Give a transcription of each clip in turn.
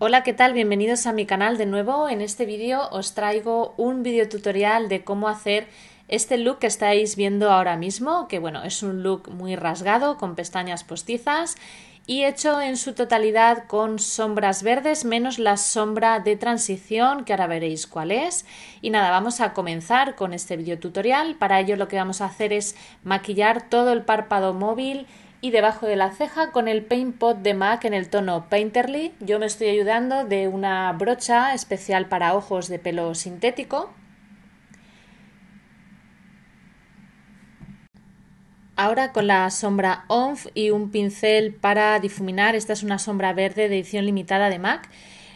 Hola, ¿qué tal? Bienvenidos a mi canal de nuevo. En este vídeo os traigo un vídeo tutorial de cómo hacer este look que estáis viendo ahora mismo, que bueno, es un look muy rasgado con pestañas postizas y hecho en su totalidad con sombras verdes menos la sombra de transición que ahora veréis cuál es y nada vamos a comenzar con este video tutorial para ello lo que vamos a hacer es maquillar todo el párpado móvil y debajo de la ceja con el Paint Pot de MAC en el tono Painterly. Yo me estoy ayudando de una brocha especial para ojos de pelo sintético. Ahora con la sombra ONF y un pincel para difuminar, esta es una sombra verde de edición limitada de MAC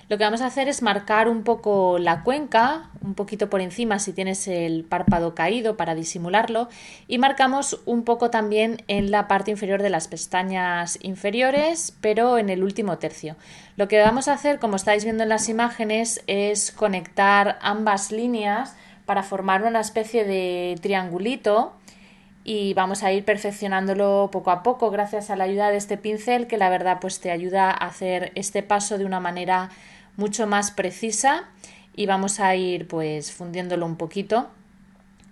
lo que vamos a hacer es marcar un poco la cuenca, un poquito por encima si tienes el párpado caído para disimularlo, y marcamos un poco también en la parte inferior de las pestañas inferiores, pero en el último tercio. Lo que vamos a hacer, como estáis viendo en las imágenes, es conectar ambas líneas para formar una especie de triangulito y vamos a ir perfeccionándolo poco a poco gracias a la ayuda de este pincel que la verdad pues te ayuda a hacer este paso de una manera mucho más precisa y vamos a ir pues fundiéndolo un poquito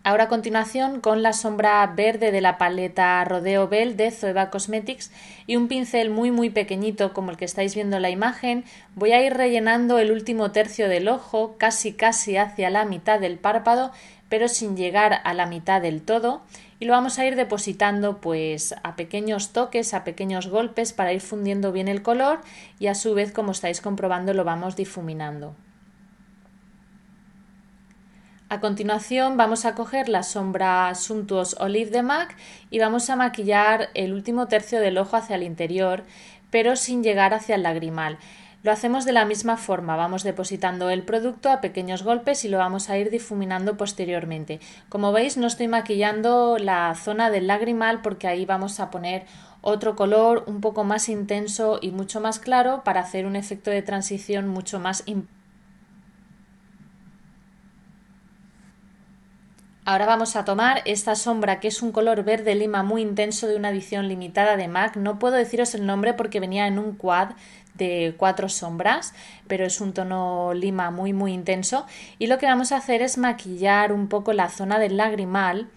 Ahora a continuación con la sombra verde de la paleta Rodeo Bell de Zoeva Cosmetics y un pincel muy muy pequeñito como el que estáis viendo en la imagen voy a ir rellenando el último tercio del ojo casi casi hacia la mitad del párpado pero sin llegar a la mitad del todo y lo vamos a ir depositando pues a pequeños toques, a pequeños golpes para ir fundiendo bien el color y a su vez como estáis comprobando lo vamos difuminando. A continuación vamos a coger la sombra Suntuos Olive de MAC y vamos a maquillar el último tercio del ojo hacia el interior, pero sin llegar hacia el lagrimal. Lo hacemos de la misma forma, vamos depositando el producto a pequeños golpes y lo vamos a ir difuminando posteriormente. Como veis no estoy maquillando la zona del lagrimal porque ahí vamos a poner otro color un poco más intenso y mucho más claro para hacer un efecto de transición mucho más importante Ahora vamos a tomar esta sombra que es un color verde lima muy intenso de una edición limitada de MAC. No puedo deciros el nombre porque venía en un quad de cuatro sombras, pero es un tono lima muy muy intenso. Y lo que vamos a hacer es maquillar un poco la zona del lagrimal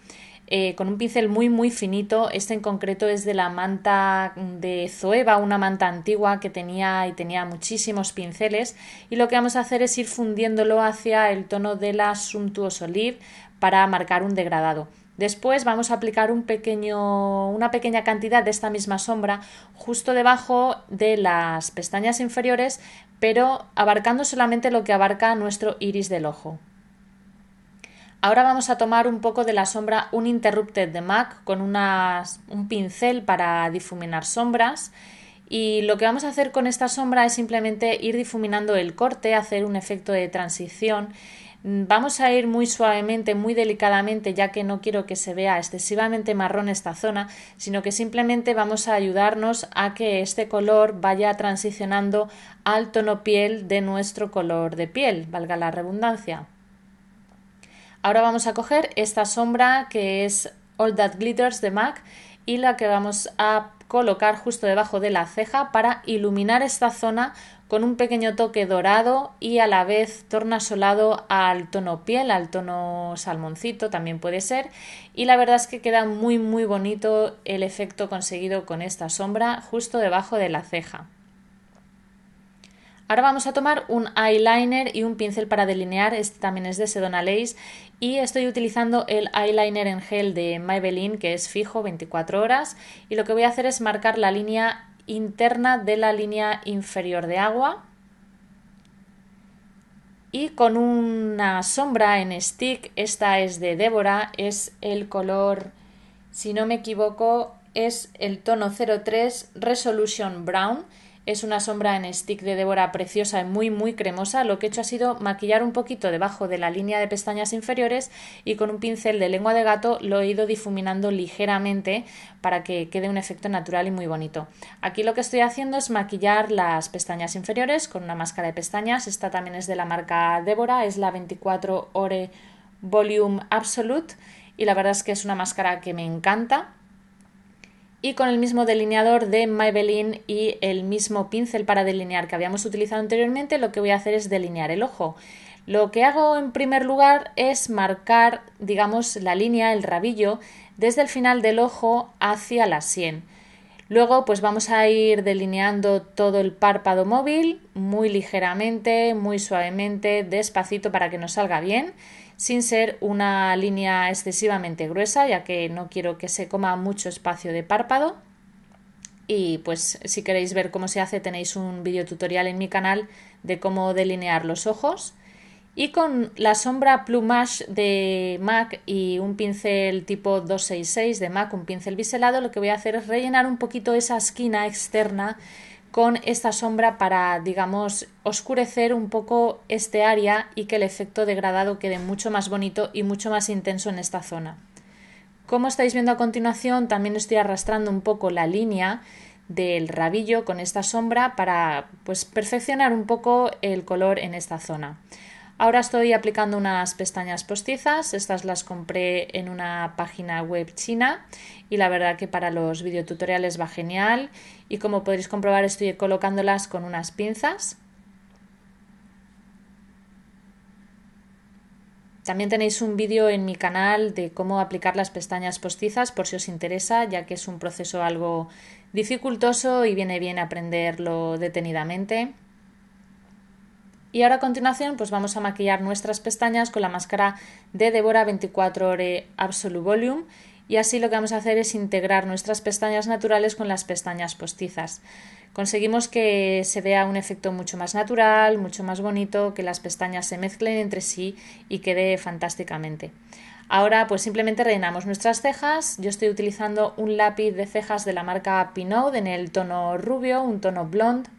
eh, con un pincel muy muy finito. Este en concreto es de la manta de Zoeva, una manta antigua que tenía y tenía muchísimos pinceles. Y lo que vamos a hacer es ir fundiéndolo hacia el tono de la Sumptuous Olive para marcar un degradado. Después vamos a aplicar una pequeña cantidad de esta misma sombra justo debajo de las pestañas inferiores, pero abarcando solamente lo que abarca nuestro iris del ojo. Ahora vamos a tomar un poco de la sombra Uninterrupted de MAC con un pincel para difuminar sombras y lo que vamos a hacer con esta sombra es simplemente ir difuminando el corte, hacer un efecto de transición Mm, vamos a ir muy suavemente, muy delicadamente, ya que no quiero que se vea excesivamente marrón esta zona, sino que simplemente vamos a ayudarnos a que este color vaya transicionando al tono piel de nuestro color de piel, valga la redundancia. Ahora vamos a coger esta sombra que es All That Glitters de MAC y la que vamos a colocar justo debajo de la ceja para iluminar esta zona con un pequeño toque dorado y a la vez tornasolado al tono piel, al tono salmoncito también puede ser. Y la verdad es que queda muy muy bonito el efecto conseguido con esta sombra justo debajo de la ceja. Ahora vamos a tomar un eyeliner y un pincel para delinear, este también es de Sedona Lace y estoy utilizando el eyeliner en gel de Maybelline que es fijo 24 horas y lo que voy a hacer es marcar la línea interna de la línea inferior de agua y con una sombra en stick, esta es de Débora, es el color, si no me equivoco, es el tono 03 Resolution Brown es una sombra en stick de Débora preciosa y muy muy cremosa. Lo que he hecho ha sido maquillar un poquito debajo de la línea de pestañas inferiores y con un pincel de lengua de gato lo he ido difuminando ligeramente para que quede un efecto natural y muy bonito. Aquí lo que estoy haciendo es maquillar las pestañas inferiores con una máscara de pestañas. Esta también es de la marca Débora, es la 24 Ore Volume Absolute y la verdad es que es una máscara que me encanta y con el mismo delineador de Maybelline y el mismo pincel para delinear que habíamos utilizado anteriormente, lo que voy a hacer es delinear el ojo. Lo que hago en primer lugar es marcar, digamos, la línea, el rabillo, desde el final del ojo hacia la sien. Luego pues vamos a ir delineando todo el párpado móvil muy ligeramente, muy suavemente, despacito para que nos salga bien, sin ser una línea excesivamente gruesa, ya que no quiero que se coma mucho espacio de párpado. Y pues si queréis ver cómo se hace tenéis un video tutorial en mi canal de cómo delinear los ojos. Y con la sombra Plumage de MAC y un pincel tipo 266 de MAC, un pincel biselado, lo que voy a hacer es rellenar un poquito esa esquina externa con esta sombra para, digamos, oscurecer un poco este área y que el efecto degradado quede mucho más bonito y mucho más intenso en esta zona. Como estáis viendo a continuación, también estoy arrastrando un poco la línea del rabillo con esta sombra para pues, perfeccionar un poco el color en esta zona. Ahora estoy aplicando unas pestañas postizas, estas las compré en una página web china y la verdad que para los videotutoriales va genial y como podéis comprobar estoy colocándolas con unas pinzas. También tenéis un vídeo en mi canal de cómo aplicar las pestañas postizas por si os interesa, ya que es un proceso algo dificultoso y viene bien aprenderlo detenidamente. Y ahora a continuación pues vamos a maquillar nuestras pestañas con la máscara de Deborah 24 Ore Absolute Volume y así lo que vamos a hacer es integrar nuestras pestañas naturales con las pestañas postizas. Conseguimos que se vea un efecto mucho más natural, mucho más bonito, que las pestañas se mezclen entre sí y quede fantásticamente. Ahora pues simplemente rellenamos nuestras cejas. Yo estoy utilizando un lápiz de cejas de la marca Pinout en el tono rubio, un tono blonde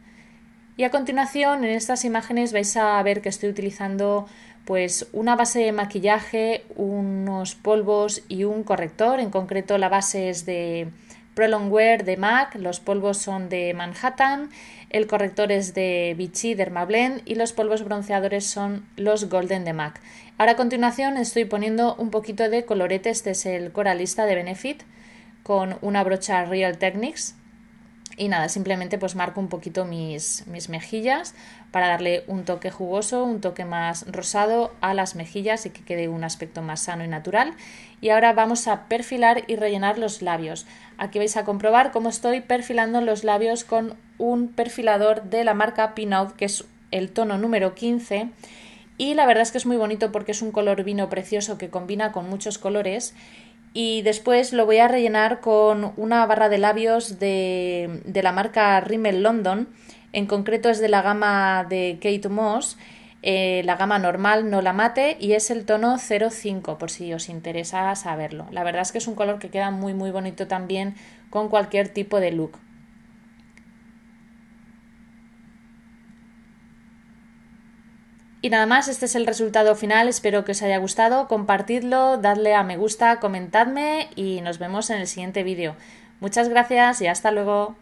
y a continuación en estas imágenes vais a ver que estoy utilizando pues una base de maquillaje, unos polvos y un corrector. En concreto la base es de Prolongwear de MAC, los polvos son de Manhattan, el corrector es de Vichy Dermablend y los polvos bronceadores son los Golden de MAC. Ahora a continuación estoy poniendo un poquito de colorete, este es el coralista de Benefit con una brocha Real Techniques y nada, simplemente pues marco un poquito mis, mejillas para darle un toque jugoso, un toque más rosado a las mejillas y que quede un aspecto más sano y natural. Y ahora vamos a perfilar y rellenar los labios. Aquí vais a comprobar cómo estoy perfilando los labios con un perfilador de la marca Pinout, que es el tono número 15. Y la verdad es que es muy bonito porque es un color vino precioso que combina con muchos colores y después lo voy a rellenar con una barra de labios de, la marca Rimmel London, en concreto es de la gama de Kate Moss, eh, la gama normal no la mate y es el tono 05 por si os interesa saberlo. La verdad es que es un color que queda muy muy bonito también con cualquier tipo de look. Y nada más, este es el resultado final, espero que os haya gustado, compartidlo, dadle a me gusta, comentadme y nos vemos en el siguiente vídeo. Muchas gracias y hasta luego.